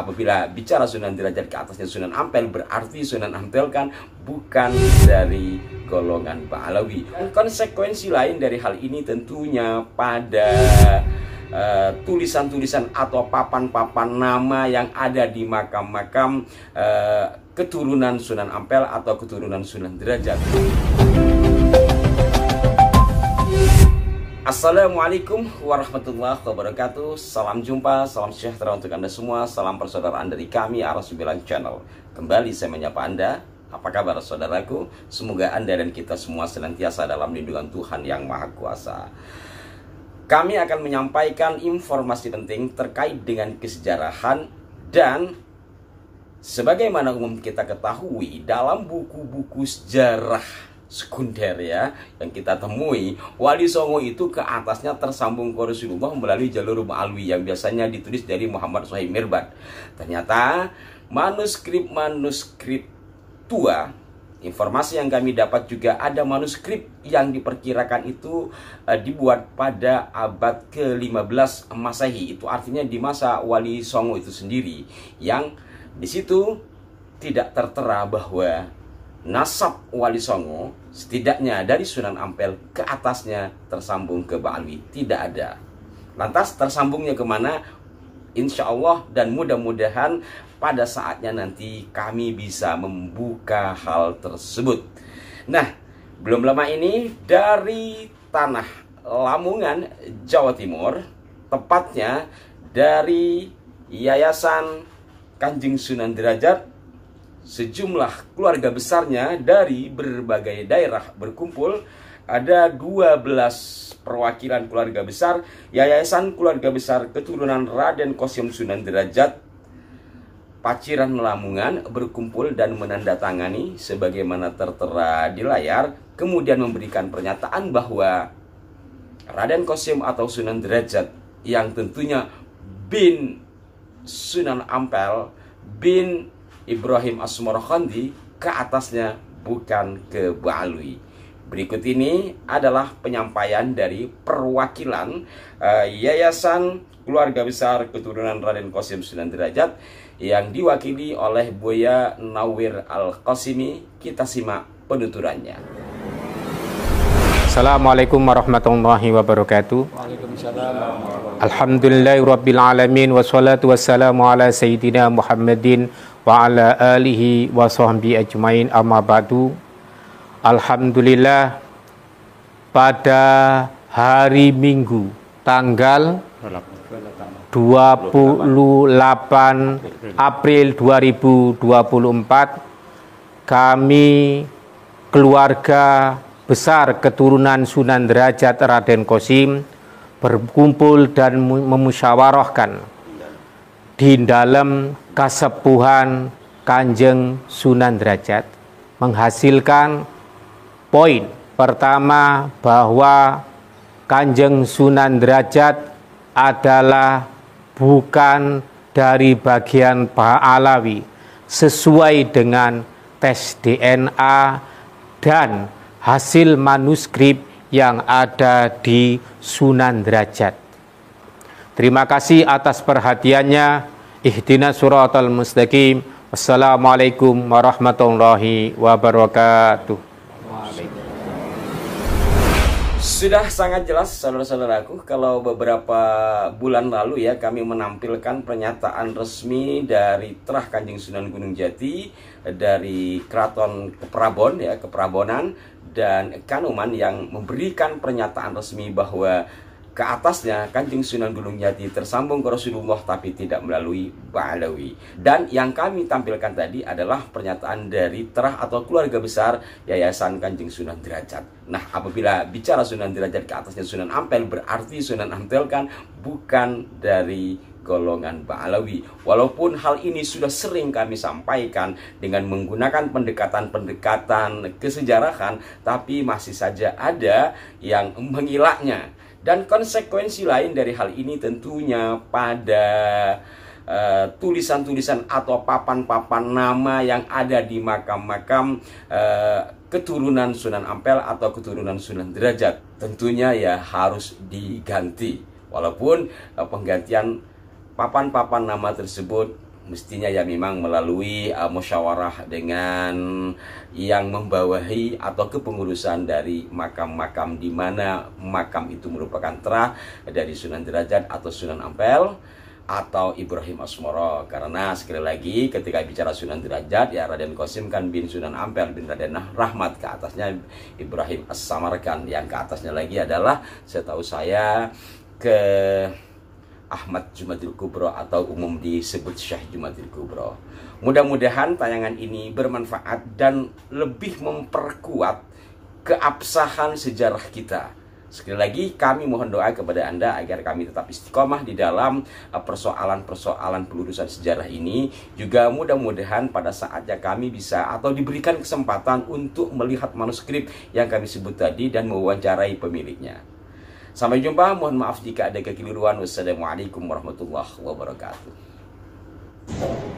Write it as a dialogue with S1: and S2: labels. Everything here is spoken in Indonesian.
S1: Apabila bicara Sunan Derajat ke atasnya Sunan Ampel, berarti Sunan Ampel kan bukan dari golongan Ba'alawi konsekuensi lain dari hal ini tentunya pada eh, tulisan-tulisan uh, atau papan-papan nama yang ada di makam-makam uh, keturunan Sunan Ampel atau keturunan Sunan Derajat. Assalamualaikum warahmatullahi wabarakatuh Salam jumpa, salam sejahtera untuk Anda semua Salam persaudaraan dari kami Aras Bilang Channel Kembali saya menyapa Anda Apa kabar saudaraku? Semoga Anda dan kita semua senantiasa dalam lindungan Tuhan yang Maha Kuasa Kami akan menyampaikan informasi penting terkait dengan kesejarahan dan Sebagaimana umum kita ketahui dalam buku-buku sejarah sekunder ya yang kita temui Wali Songo itu ke atasnya tersambung ke Rasulullah melalui jalur Alwi yang biasanya ditulis dari Muhammad Suhaib Mirbat ternyata manuskrip-manuskrip tua Informasi yang kami dapat juga ada manuskrip yang diperkirakan itu eh, dibuat pada abad ke-15 Masehi. Itu artinya di masa Wali Songo itu sendiri yang di situ tidak tertera bahwa nasab Wali Songo setidaknya dari Sunan Ampel ke atasnya tersambung ke Ba'alwi tidak ada lantas tersambungnya kemana Insya Allah dan mudah-mudahan pada saatnya nanti kami bisa membuka hal tersebut nah belum lama ini dari tanah Lamungan Jawa Timur tepatnya dari Yayasan Kanjeng Sunan Derajat sejumlah keluarga besarnya dari berbagai daerah berkumpul ada 12 perwakilan keluarga besar Yayasan Keluarga Besar Keturunan Raden Kosim Sunan Derajat Paciran Lamungan berkumpul dan menandatangani sebagaimana tertera di layar kemudian memberikan pernyataan bahwa Raden Kosim atau Sunan Derajat yang tentunya bin Sunan Ampel bin Ibrahim Asmorokhandi ke atasnya bukan ke Balui. Berikut ini adalah penyampaian dari perwakilan uh, Yayasan Keluarga Besar Keturunan Raden Kosim Sunan Derajat yang diwakili oleh Buya Nawir Al-Qasimi. Kita simak penuturannya.
S2: Assalamualaikum warahmatullahi wabarakatuh.
S1: Waalaikumsalam.
S2: Alhamdulillahirabbil alamin wassalatu wassalamu ala sayyidina Muhammadin wa ala alihi wa sahbihi ajmain amma ba'du Alhamdulillah pada hari Minggu tanggal 28 April 2024 kami keluarga besar keturunan Sunan Derajat Raden Kosim berkumpul dan memusyawarahkan di dalam kasepuhan Kanjeng Sunan Derajat menghasilkan poin pertama bahwa Kanjeng Sunan Derajat adalah bukan dari bagian Alawi sesuai dengan tes DNA dan hasil manuskrip yang ada di Sunan Derajat. Terima kasih atas perhatiannya. Ihdina suratal mustaqim. Assalamualaikum warahmatullahi wabarakatuh.
S1: Sudah sangat jelas saudara-saudaraku kalau beberapa bulan lalu ya kami menampilkan pernyataan resmi dari Terah Kanjeng Sunan Gunung Jati dari Keraton Keprabon ya Keprabonan dan Kanuman yang memberikan pernyataan resmi bahwa ke atasnya Kanjeng Sunan Gunung Jati tersambung ke Rasulullah tapi tidak melalui baalawi Dan yang kami tampilkan tadi adalah pernyataan dari terah atau keluarga besar Yayasan Kanjeng Sunan Derajat. Nah, apabila bicara Sunan Derajat ke atasnya Sunan Ampel berarti Sunan Ampel kan bukan dari golongan Ba'alawi. Walaupun hal ini sudah sering kami sampaikan dengan menggunakan pendekatan-pendekatan kesejarahan, tapi masih saja ada yang mengilaknya dan konsekuensi lain dari hal ini tentunya pada eh, tulisan-tulisan uh, atau papan-papan nama yang ada di makam-makam uh, keturunan Sunan Ampel atau keturunan Sunan Derajat. Tentunya ya harus diganti. Walaupun uh, penggantian papan-papan nama tersebut mestinya ya memang melalui uh, musyawarah dengan yang membawahi atau kepengurusan dari makam-makam di mana makam itu merupakan terah dari Sunan Derajat atau Sunan Ampel atau Ibrahim Asmoro karena sekali lagi ketika bicara Sunan Derajat ya Raden Kosim kan bin Sunan Ampel bin Raden Rahmat ke atasnya Ibrahim As-Samarkan yang ke atasnya lagi adalah saya tahu saya ke Ahmad Jumadil Kubro atau umum disebut Syekh Jumadil Kubro. Mudah-mudahan tayangan ini bermanfaat dan lebih memperkuat keabsahan sejarah kita. Sekali lagi kami mohon doa kepada Anda agar kami tetap istiqomah di dalam eh, persoalan-persoalan pelurusan sejarah ini. Juga mudah-mudahan pada saatnya kami bisa atau diberikan kesempatan untuk melihat manuskrip yang kami sebut tadi dan mewawancarai pemiliknya. Sampai jumpa, mohon maaf jika ada kekeliruan. Wassalamualaikum warahmatullahi wabarakatuh.